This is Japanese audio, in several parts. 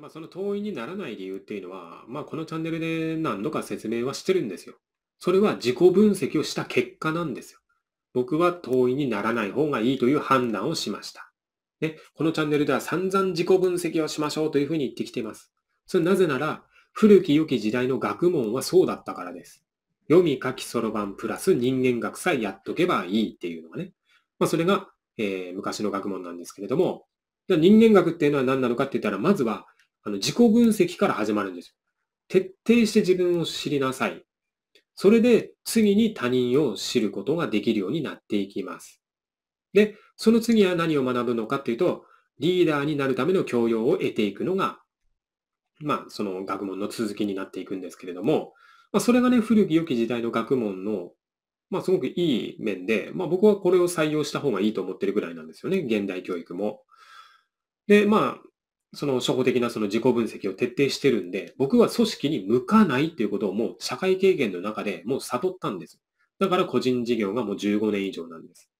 まあ、その党員にならない理由っていうのは、まあ、このチャンネルで何度か説明はしてるんですよ。それは自己分析をした結果なんですよ。僕は党員にならない方がいいという判断をしました。ね、このチャンネルでは散々自己分析をしましょうというふうに言ってきています。それなぜなら、古き良き時代の学問はそうだったからです。読み書きそろばんプラス人間学さえやっとけばいいっていうのがね。まあそれが、えー、昔の学問なんですけれども、人間学っていうのは何なのかって言ったら、まずはあの、自己分析から始まるんですよ。徹底して自分を知りなさい。それで次に他人を知ることができるようになっていきます。で、その次は何を学ぶのかっていうと、リーダーになるための教養を得ていくのが、まあ、その学問の続きになっていくんですけれども、まあ、それがね、古き良き時代の学問の、まあ、すごくいい面で、まあ、僕はこれを採用した方がいいと思ってるぐらいなんですよね、現代教育も。で、まあ、その初歩的なその自己分析を徹底してるんで、僕は組織に向かないっていうことをもう社会経験の中でもう悟ったんです。だから個人事業がもう15年以上なんです。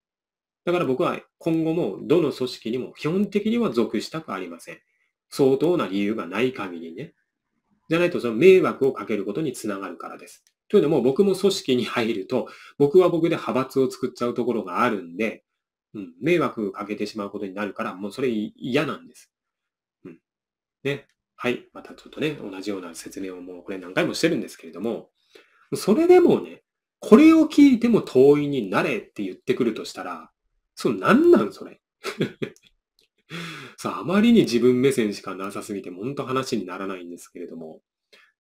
だから僕は今後もどの組織にも基本的には属したくありません。相当な理由がない限りね。じゃないとその迷惑をかけることにつながるからです。というのも僕も組織に入ると、僕は僕で派閥を作っちゃうところがあるんで、うん、迷惑かけてしまうことになるから、もうそれ嫌なんです。ね。はい。またちょっとね、同じような説明をもうこれ何回もしてるんですけれども、それでもね、これを聞いても党員になれって言ってくるとしたら、その何なんそれ。さ あ、あまりに自分目線しかなさすぎて、ほんと話にならないんですけれども。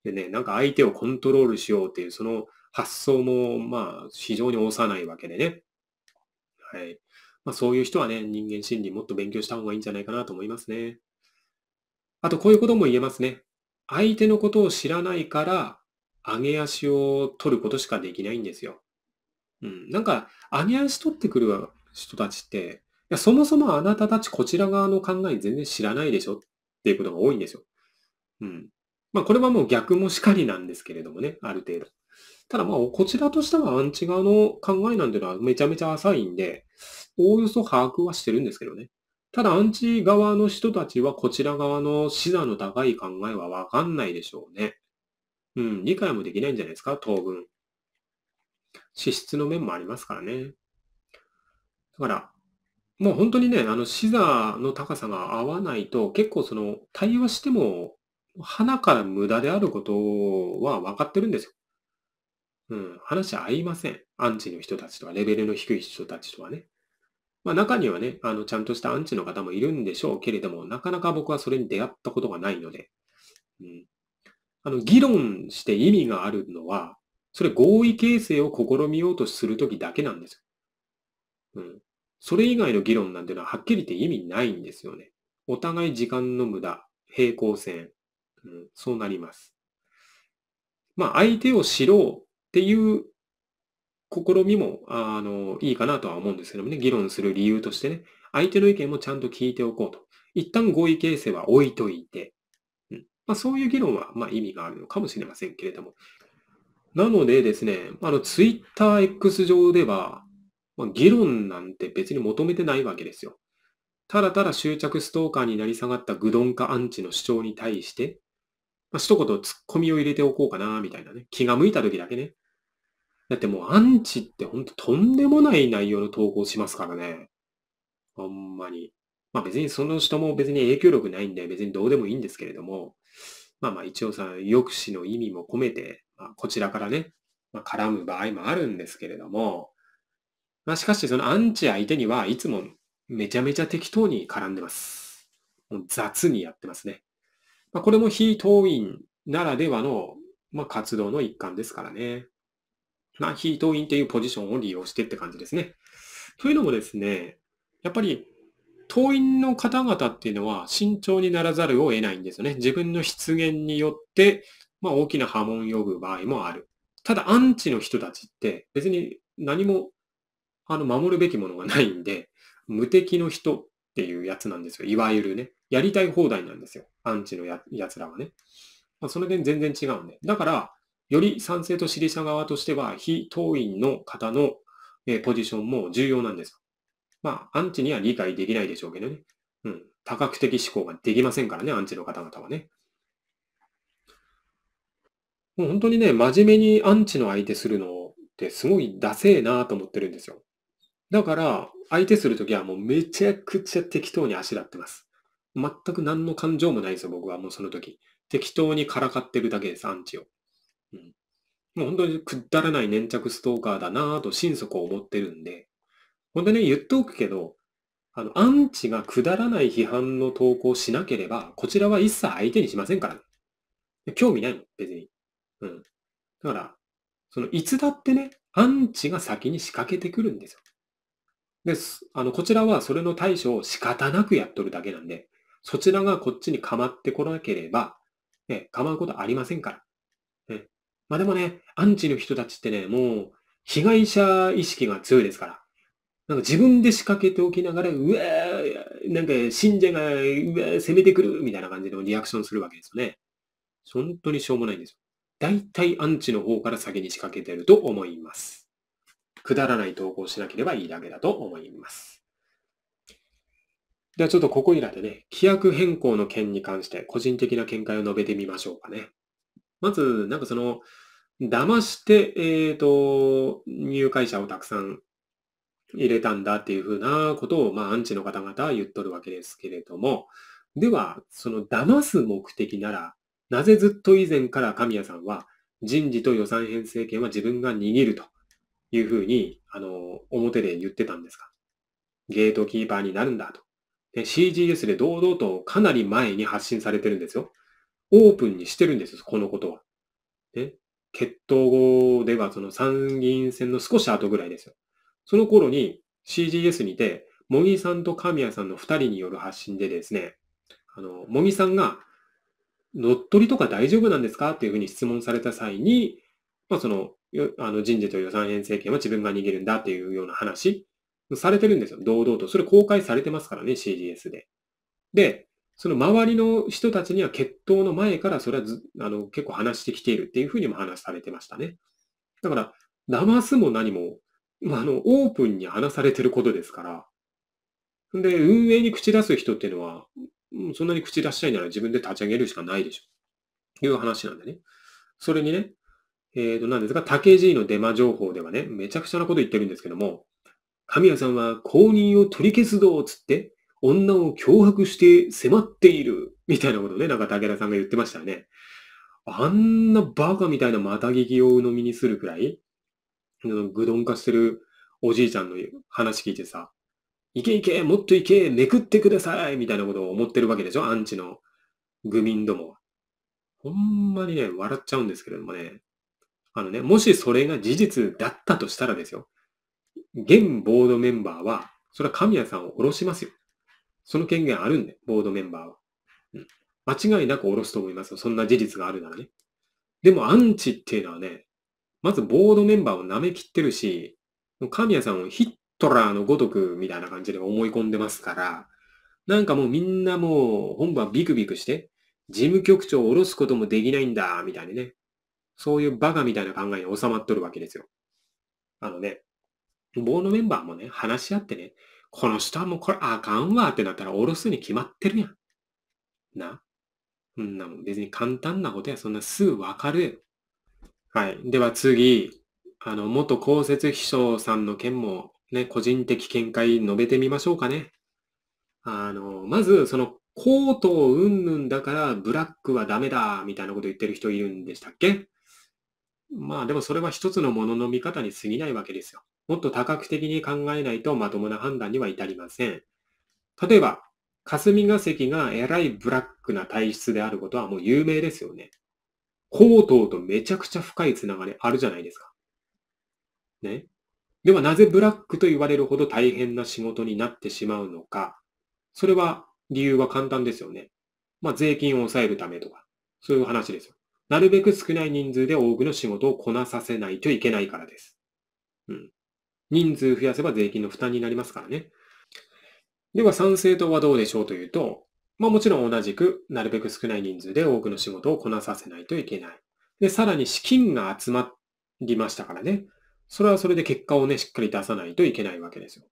でね、なんか相手をコントロールしようっていう、その発想も、まあ、非常に幼いわけでね。はい。まあ、そういう人はね、人間心理もっと勉強した方がいいんじゃないかなと思いますね。あとこういうことも言えますね。相手のことを知らないから、上げ足を取ることしかできないんですよ。うん。なんか、上げ足取ってくる人たちって、いやそもそもあなたたちこちら側の考え全然知らないでしょっていうことが多いんですよ。うん。まあこれはもう逆もしかりなんですけれどもね、ある程度。ただまあ、こちらとしてはアンチ側の考えなんていうのはめちゃめちゃ浅いんで、おおよそ把握はしてるんですけどね。ただ、アンチ側の人たちはこちら側の視座の高い考えはわかんないでしょうね。うん、理解もできないんじゃないですか、当分。資質の面もありますからね。だから、もう本当にね、あの、視座の高さが合わないと、結構その、対話しても、鼻から無駄であることは分かってるんですよ。うん、話合いません。アンチの人たちとは、レベルの低い人たちとはね。まあ、中にはね、あの、ちゃんとしたアンチの方もいるんでしょうけれども、なかなか僕はそれに出会ったことがないので、うん。あの、議論して意味があるのは、それ合意形成を試みようとするときだけなんですよ。うん。それ以外の議論なんていうのははっきり言って意味ないんですよね。お互い時間の無駄、平行線。うん、そうなります。まあ、相手を知ろうっていう試みも、あの、いいかなとは思うんですけどもね、議論する理由としてね、相手の意見もちゃんと聞いておこうと。一旦合意形成は置いといて、うん、まあ、そういう議論は、まあ、意味があるのかもしれませんけれども。なのでですね、あの、TwitterX 上では、まあ、議論なんて別に求めてないわけですよ。ただただ執着ストーカーになり下がった愚鈍化アンチの主張に対して、まあ、一言突っ込みを入れておこうかな、みたいなね。気が向いた時だけね。だってもうアンチってほんととんでもない内容の投稿しますからね。ほんまに。まあ別にその人も別に影響力ないんで別にどうでもいいんですけれども、まあまあ一応さ、抑止の意味も込めて、まあ、こちらからね、まあ、絡む場合もあるんですけれども、まあしかしそのアンチ相手にはいつもめちゃめちゃ適当に絡んでます。もう雑にやってますね。まあこれも非党員ならではの、まあ、活動の一環ですからね。な非党員っていうポジションを利用してって感じですね。というのもですね、やっぱり党員の方々っていうのは慎重にならざるを得ないんですよね。自分の出現によって、まあ、大きな波紋を呼ぶ場合もある。ただ、アンチの人たちって別に何もあの守るべきものがないんで、無敵の人っていうやつなんですよ。いわゆるね。やりたい放題なんですよ。アンチのややつらはね。まあ、その点全然違うんで。だから、より賛成と支持者側としては、非党員の方のポジションも重要なんです。まあ、アンチには理解できないでしょうけどね。うん。多角的思考ができませんからね、アンチの方々はね。もう本当にね、真面目にアンチの相手するのってすごいダセーなと思ってるんですよ。だから、相手するときはもうめちゃくちゃ適当にあしらってます。全く何の感情もないですよ、僕はもうその時。適当にからかってるだけです、アンチを。うん。もう本当にくだらない粘着ストーカーだなぁと心底思ってるんで、本当にね、言っておくけど、あの、アンチがくだらない批判の投稿しなければ、こちらは一切相手にしませんから、ね。興味ないの、別に。うん。だから、その、いつだってね、アンチが先に仕掛けてくるんですよ。で、あの、こちらはそれの対処を仕方なくやっとるだけなんで、そちらがこっちに構ってこなければ、ね、構うことありませんから。まあでもね、アンチの人たちってね、もう、被害者意識が強いですから。なんか自分で仕掛けておきながら、うわー、なんか信者が、うわ攻めてくるみたいな感じのリアクションするわけですよね。本当にしょうもないんですよ。大体アンチの方から先に仕掛けてると思います。くだらない投稿しなければいいだけだと思います。ではちょっとここにらでね、規約変更の件に関して個人的な見解を述べてみましょうかね。まず、なんかその、騙して、えっ、ー、と、入会者をたくさん入れたんだっていうふうなことを、まあ、アンチの方々は言っとるわけですけれども、では、その騙す目的なら、なぜずっと以前から神谷さんは、人事と予算編成権は自分が握るというふうに、あの、表で言ってたんですかゲートキーパーになるんだと。CGS で堂々とかなり前に発信されてるんですよ。オープンにしてるんですこのことは。ね。決闘後ではその参議院選の少し後ぐらいですよ。その頃に CGS にて、茂木さんと神谷さんの二人による発信でですね、あの、茂木さんが、乗っ取りとか大丈夫なんですかっていうふうに質問された際に、まあその、あの人事と予算編成権は自分が握るんだっていうような話されてるんですよ。堂々と。それ公開されてますからね、CGS で。で、その周りの人たちには決闘の前からそれはずあの結構話してきているっていうふうにも話されてましたね。だから、騙すも何も、まあ、あの、オープンに話されてることですから。で、運営に口出す人っていうのは、そんなに口出したいなら自分で立ち上げるしかないでしょ。いう話なんでね。それにね、えっ、ー、と、なんですが、竹爺のデマ情報ではね、めちゃくちゃなこと言ってるんですけども、神谷さんは公認を取り消すぞつって、女を脅迫して迫っている、みたいなことね、なんか武田さんが言ってましたね。あんなバカみたいなまた聞きを鵜呑みにするくらい、愚鈍化してるおじいちゃんの話聞いてさ、いけいけ、もっといけ、めくってくださいみたいなことを思ってるわけでしょアンチの愚民どもは。ほんまにね、笑っちゃうんですけれどもね。あのね、もしそれが事実だったとしたらですよ。現ボードメンバーは、それは神谷さんを下ろしますよ。その権限あるんで、ボードメンバーは。うん。間違いなく下ろすと思いますよ。そんな事実があるならね。でも、アンチっていうのはね、まずボードメンバーを舐めきってるし、もう神谷さんをヒットラーのごとくみたいな感じで思い込んでますから、なんかもうみんなもう本部はビクビクして、事務局長を下ろすこともできないんだ、みたいにね。そういうバカみたいな考えに収まっとるわけですよ。あのね、ボードメンバーもね、話し合ってね、この人はもうこれあかんわってなったらおろすに決まってるやん。な。そんなもん別に簡単なことや。そんなすぐわかるはい。では次、あの、元公設秘書さんの件もね、個人的見解述べてみましょうかね。あの、まず、その、コートをうんぬんだからブラックはダメだ、みたいなこと言ってる人いるんでしたっけまあでもそれは一つのものの見方に過ぎないわけですよ。もっと多角的に考えないとまともな判断には至りません。例えば、霞が関がえらいブラックな体質であることはもう有名ですよね。高等とめちゃくちゃ深いつながりあるじゃないですか。ね。ではなぜブラックと言われるほど大変な仕事になってしまうのか。それは理由は簡単ですよね。まあ税金を抑えるためとか、そういう話ですよ。なるべく少ない人数で多くの仕事をこなさせないといけないからです。うん。人数増やせば税金の負担になりますからね。では賛成党はどうでしょうというと、まあもちろん同じく、なるべく少ない人数で多くの仕事をこなさせないといけない。で、さらに資金が集まりましたからね。それはそれで結果をね、しっかり出さないといけないわけですよ。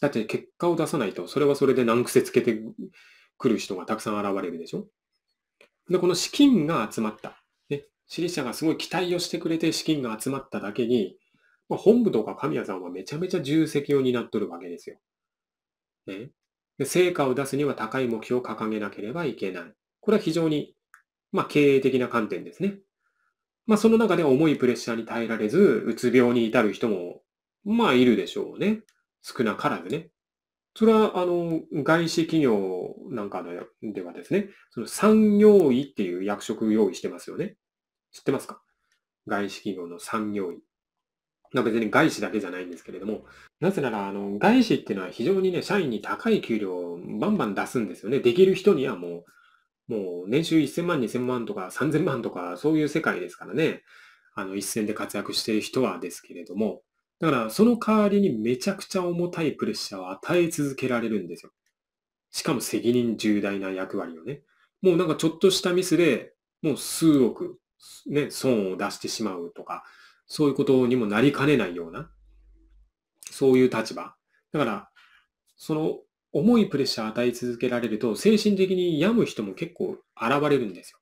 だって結果を出さないと、それはそれで難癖つけてくる人がたくさん現れるでしょ。で、この資金が集まった。ね、支持者がすごい期待をしてくれて資金が集まっただけに、まあ、本部とか神谷さんはめちゃめちゃ重責を担っとるわけですよ。ね。で成果を出すには高い目標を掲げなければいけない。これは非常に、まあ、経営的な観点ですね。まあ、その中で重いプレッシャーに耐えられず、うつ病に至る人も、まあ、いるでしょうね。少なからずね。それは、あの、外資企業なんかではですね、その産業医っていう役職用意してますよね。知ってますか外資企業の産業医。まあ、別に外資だけじゃないんですけれども、なぜなら、あの、外資っていうのは非常にね、社員に高い給料をバンバン出すんですよね。できる人にはもう、もう年収1000万、2000万とか3000万とか、そういう世界ですからね。あの、一線で活躍している人はですけれども、だから、その代わりにめちゃくちゃ重たいプレッシャーを与え続けられるんですよ。しかも責任重大な役割をね。もうなんかちょっとしたミスで、もう数億、ね、損を出してしまうとか、そういうことにもなりかねないような、そういう立場。だから、その重いプレッシャー与え続けられると、精神的に病む人も結構現れるんですよ。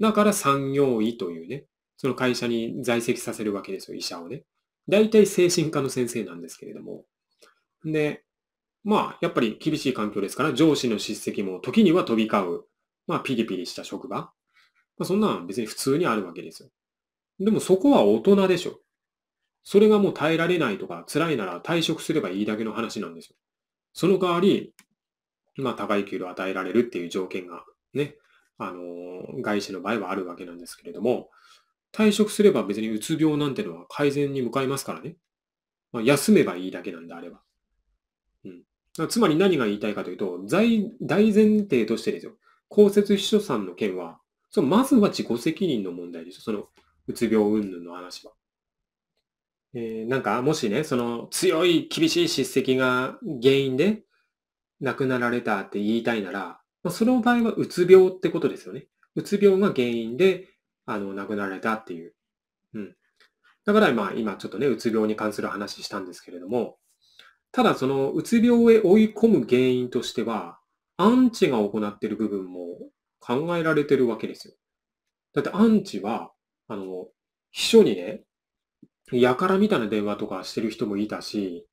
だから産業医というね、その会社に在籍させるわけですよ、医者をね。大体精神科の先生なんですけれども。で、まあ、やっぱり厳しい環境ですから、上司の叱責も時には飛び交う、まあ、ピリピリした職場。まあ、そんなん別に普通にあるわけですよ。でもそこは大人でしょ。それがもう耐えられないとか辛いなら退職すればいいだけの話なんですよ。その代わり、まあ高い給料与えられるっていう条件がね、あの、外資の場合はあるわけなんですけれども、退職すれば別にうつ病なんてのは改善に向かいますからね。まあ、休めばいいだけなんであれば。うん。つまり何が言いたいかというと、大前提としてですよ。公設秘書さんの件は、そのまずは自己責任の問題ですよ。その、うつ病云々の話は。えー、なんか、もしね、その強い厳しい叱責が原因で亡くなられたって言いたいなら、まあ、その場合はうつ病ってことですよね。うつ病が原因で、あの、亡くなられたっていう。うん。だから、まあ、今ちょっとね、うつ病に関する話したんですけれども、ただ、その、うつ病へ追い込む原因としては、アンチが行っている部分も考えられてるわけですよ。だって、アンチは、あの、秘書にね、やからみたいな電話とかしてる人もいたし、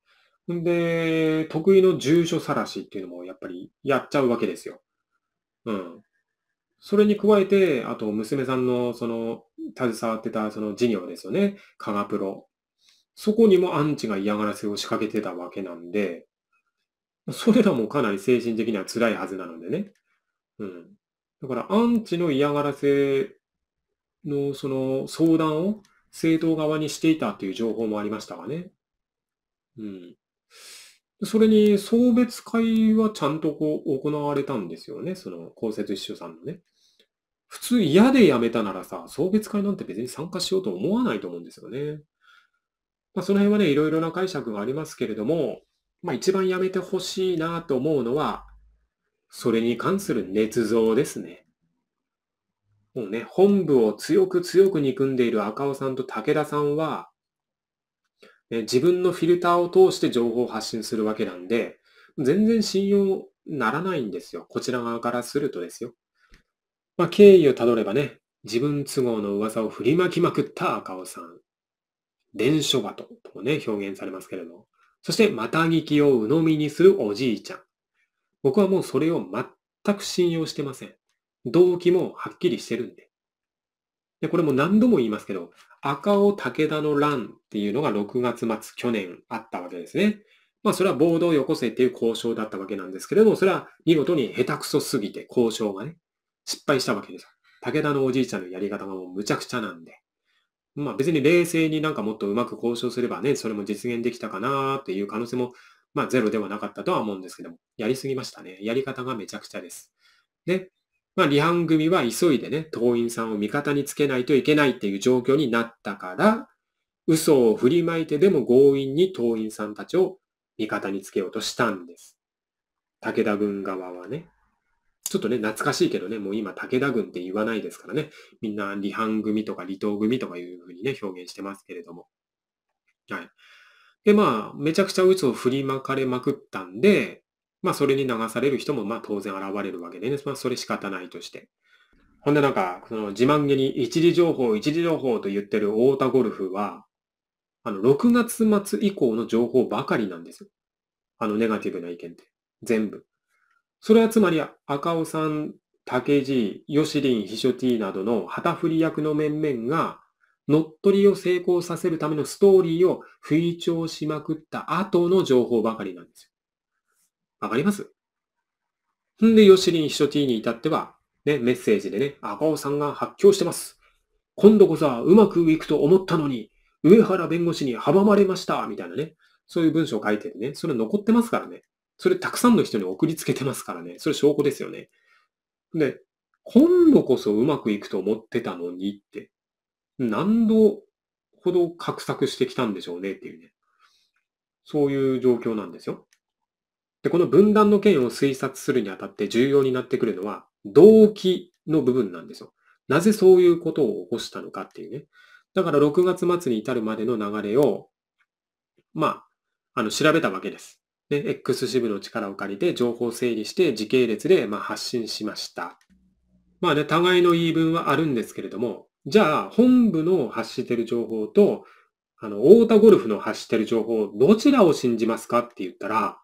んで、得意の住所晒しっていうのもやっぱりやっちゃうわけですよ。うん。それに加えて、あと娘さんのその、携わってたその事業ですよね。科学プロ。そこにもアンチが嫌がらせを仕掛けてたわけなんで、それらもかなり精神的には辛いはずなのでね。うん。だから、アンチの嫌がらせのその相談を政党側にしていたという情報もありましたがね。うん。それに送別会はちゃんとこう行われたんですよね。その公設秘書さんのね。普通嫌で辞めたならさ、送別会なんて別に参加しようと思わないと思うんですよね。まあ、その辺はね、いろいろな解釈がありますけれども、まあ一番やめてほしいなと思うのは、それに関する捏造ですね。もうね、本部を強く強く憎んでいる赤尾さんと武田さんは、ね、自分のフィルターを通して情報を発信するわけなんで、全然信用ならないんですよ。こちら側からするとですよ。まあ、経緯をたどればね、自分都合の噂を振りまきまくった赤尾さん。伝書鳩とね、表現されますけれど。も。そして、また聞きを鵜呑みにするおじいちゃん。僕はもうそれを全く信用してません。動機もはっきりしてるんで。で、これも何度も言いますけど、赤尾武田の乱っていうのが6月末去年あったわけですね。まあそれは暴動をよこせっていう交渉だったわけなんですけれども、それは見事に下手くそすぎて交渉がね、失敗したわけです。武田のおじいちゃんのやり方がもうむちゃくちゃなんで。まあ別に冷静になんかもっとうまく交渉すればね、それも実現できたかなっていう可能性も、まあゼロではなかったとは思うんですけども、やりすぎましたね。やり方がめちゃくちゃです。で、まあ、離反組は急いでね、党員さんを味方につけないといけないっていう状況になったから、嘘を振りまいてでも強引に党員さんたちを味方につけようとしたんです。武田軍側はね。ちょっとね、懐かしいけどね、もう今武田軍って言わないですからね。みんな離反組とか離党組とかいうふうにね、表現してますけれども。はい。で、まあ、めちゃくちゃ嘘を振りまかれまくったんで、まあ、それに流される人も、まあ、当然現れるわけでね。まあ、それ仕方ないとして。ほんで、なんか、その自慢げに一時情報、一時情報と言ってる太田ゴルフは、あの、6月末以降の情報ばかりなんですよ。あの、ネガティブな意見って。全部。それはつまり、赤尾さん、竹地、吉林、秘書 T などの旗振り役の面々が、乗っ取りを成功させるためのストーリーを吹聴しまくった後の情報ばかりなんですよ。わかりますんで、ヨシリン秘書 T に至っては、ね、メッセージでね、赤尾さんが発狂してます。今度こそはうまくいくと思ったのに、上原弁護士に阻まれました、みたいなね。そういう文章を書いててね。それ残ってますからね。それたくさんの人に送りつけてますからね。それ証拠ですよね。で、今度こそうまくいくと思ってたのにって、何度ほど画策してきたんでしょうねっていうね。そういう状況なんですよ。で、この分断の件を推察するにあたって重要になってくるのは、動機の部分なんですよ。なぜそういうことを起こしたのかっていうね。だから6月末に至るまでの流れを、まあ、あの、調べたわけです。で、X 支部の力を借りて情報整理して時系列でま発信しました。まあね、互いの言い分はあるんですけれども、じゃあ本部の発してる情報と、あの、太田ゴルフの発してる情報、どちらを信じますかって言ったら、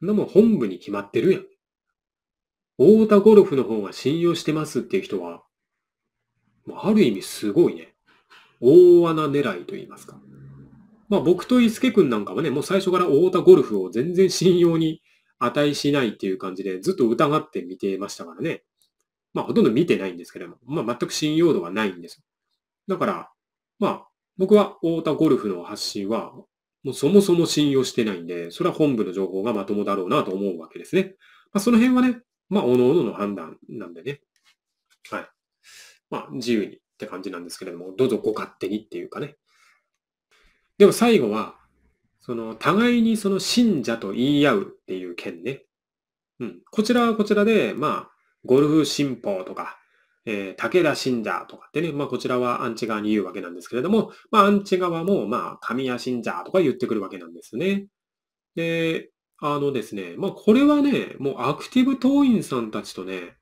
なも本部に決まってるやん。大田ゴルフの方が信用してますっていう人は、ある意味すごいね。大穴狙いと言いますか。まあ僕と伊助くんなんかはね、もう最初から大田ゴルフを全然信用に値しないっていう感じでずっと疑って見てましたからね。まあほとんど見てないんですけども、まあ全く信用度がないんですよ。だから、まあ僕は大田ゴルフの発信はもうそもそも信用してないんで、それは本部の情報がまともだろうなと思うわけですね。まあ、その辺はね、まあ、おのおのの判断なんでね。はい。まあ、自由にって感じなんですけれども、どうぞご勝手にっていうかね。でも最後は、その、互いにその信者と言い合うっていう件ね。うん。こちらはこちらで、まあ、ゴルフ新法とか、えー、武田信者とかってね、まあこちらはアンチ側に言うわけなんですけれども、まあアンチ側も、まあ神谷信者とか言ってくるわけなんですね。で、あのですね、まあこれはね、もうアクティブ党員さんたちとね、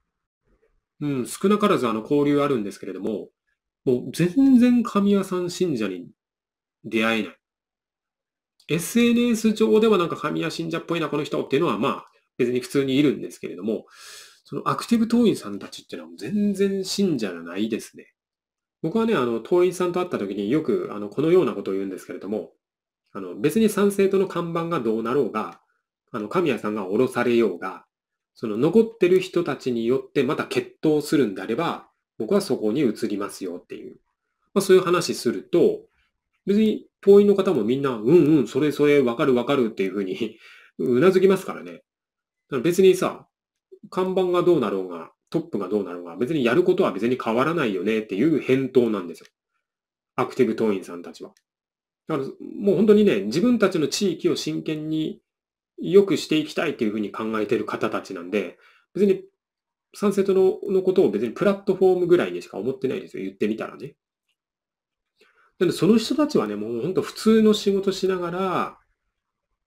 うん、少なからずあの交流あるんですけれども、もう全然神谷さん信者に出会えない。SNS 上ではなんか神谷信者っぽいな、この人っていうのはまあ別に普通にいるんですけれども、そのアクティブ党員さんたちっていうのは全然信者じゃないですね。僕はね、あの、党員さんと会った時によく、あの、このようなことを言うんですけれども、あの、別に賛成との看板がどうなろうが、あの、神谷さんが降ろされようが、その残ってる人たちによってまた決闘するんであれば、僕はそこに移りますよっていう。まあ、そういう話すると、別に党員の方もみんな、うんうん、それそれわかるわかるっていうふうに うなずきますからね。別にさ、看板がどうなろうが、トップがどうなろうが、別にやることは別に変わらないよねっていう返答なんですよ。アクティブ党員さんたちは。だからもう本当にね、自分たちの地域を真剣に良くしていきたいというふうに考えている方たちなんで、別にサンセットのことを別にプラットフォームぐらいにしか思ってないですよ。言ってみたらね。でその人たちはね、もう本当普通の仕事しながら、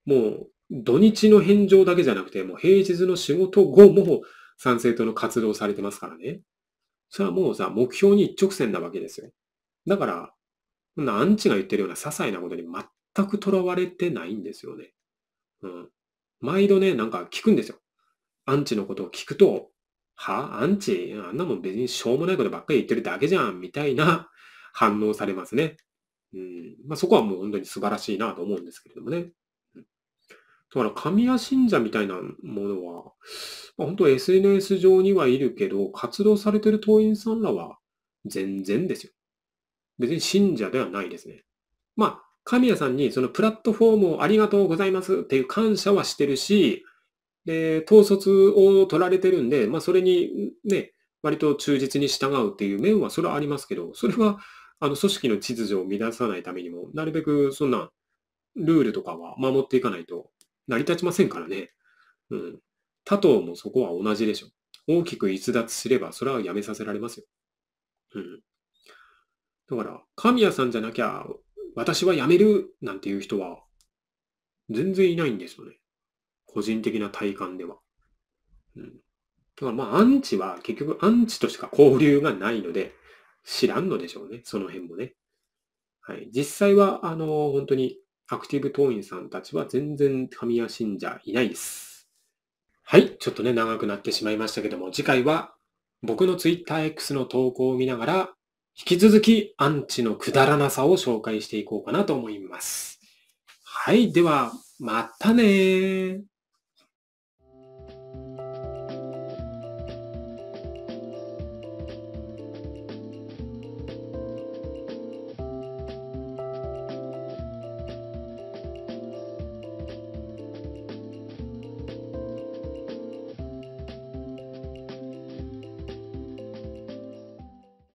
もう土日の返上だけじゃなくて、もう平日の仕事後も参政党の活動されてますからね。それはもうさ、目標に一直線なわけですよ。だから、こんなアンチが言ってるような些細なことに全くとらわれてないんですよね。うん。毎度ね、なんか聞くんですよ。アンチのことを聞くと、はアンチあんなもん別にしょうもないことばっかり言ってるだけじゃんみたいな 反応されますね。うん。まあ、そこはもう本当に素晴らしいなと思うんですけれどもね。だから、神谷信者みたいなものは、まあ、本当 SNS 上にはいるけど、活動されてる党員さんらは全然ですよ。別に信者ではないですね。まあ、神谷さんにそのプラットフォームをありがとうございますっていう感謝はしてるし、で、統率を取られてるんで、まあそれにね、割と忠実に従うっていう面はそれはありますけど、それはあの組織の秩序を乱さないためにも、なるべくそんなルールとかは守っていかないと成り立ちませんからね。うん。他党もそこは同じでしょ。大きく逸脱すれば、それはやめさせられますよ。うん。だから、神谷さんじゃなきゃ、私は辞めるなんていう人は、全然いないんですよね。個人的な体感では。うん。だからまあ、アンチは結局アンチとしか交流がないので、知らんのでしょうね。その辺もね。はい。実際は、あの、本当に、アクティブ党員さんたちは全然神谷信者いないです。はい、ちょっとね、長くなってしまいましたけども、次回は僕の TwitterX の投稿を見ながら、引き続きアンチのくだらなさを紹介していこうかなと思います。はい、では、またねー。